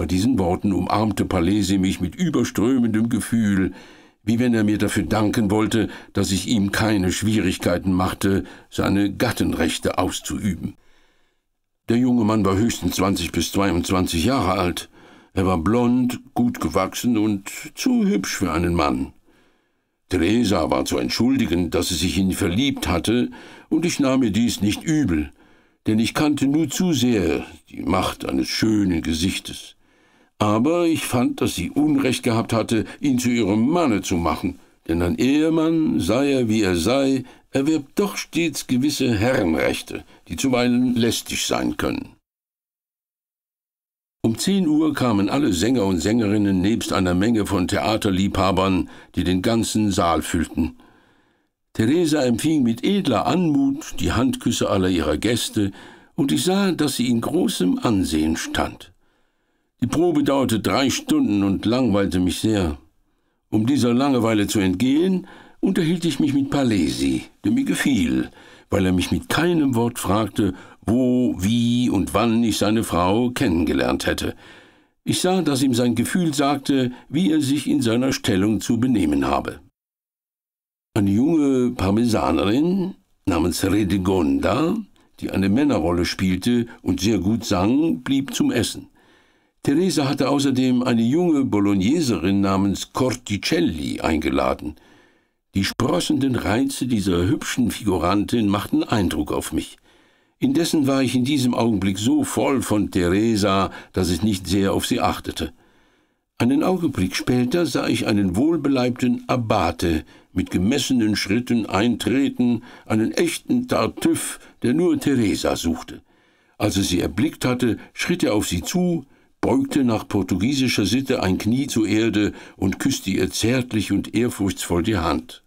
Bei diesen Worten umarmte Palesi mich mit überströmendem Gefühl, wie wenn er mir dafür danken wollte, dass ich ihm keine Schwierigkeiten machte, seine Gattenrechte auszuüben. Der junge Mann war höchstens 20 bis 22 Jahre alt. Er war blond, gut gewachsen und zu hübsch für einen Mann. Teresa war zu entschuldigen, dass sie sich in ihn verliebt hatte, und ich nahm mir dies nicht übel, denn ich kannte nur zu sehr die Macht eines schönen Gesichtes. Aber ich fand, dass sie Unrecht gehabt hatte, ihn zu ihrem Manne zu machen, denn ein Ehemann, sei er wie er sei, erwirbt doch stets gewisse Herrenrechte, die zuweilen lästig sein können. Um zehn Uhr kamen alle Sänger und Sängerinnen nebst einer Menge von Theaterliebhabern, die den ganzen Saal füllten. Theresa empfing mit edler Anmut die Handküsse aller ihrer Gäste, und ich sah, dass sie in großem Ansehen stand. Die Probe dauerte drei Stunden und langweilte mich sehr. Um dieser Langeweile zu entgehen, unterhielt ich mich mit Palesi, der mir gefiel, weil er mich mit keinem Wort fragte, wo, wie und wann ich seine Frau kennengelernt hätte. Ich sah, dass ihm sein Gefühl sagte, wie er sich in seiner Stellung zu benehmen habe. Eine junge Parmesanerin namens Redegonda, die eine Männerrolle spielte und sehr gut sang, blieb zum Essen. Teresa hatte außerdem eine junge Bologneserin namens Corticelli eingeladen. Die sprossenden Reize dieser hübschen Figurantin machten Eindruck auf mich. Indessen war ich in diesem Augenblick so voll von Teresa, dass ich nicht sehr auf sie achtete. Einen Augenblick später sah ich einen wohlbeleibten Abbate mit gemessenen Schritten eintreten, einen echten Tartüff, der nur Teresa suchte. Als er sie erblickt hatte, schritt er auf sie zu, beugte nach portugiesischer Sitte ein Knie zur Erde und küsste ihr zärtlich und ehrfurchtsvoll die Hand.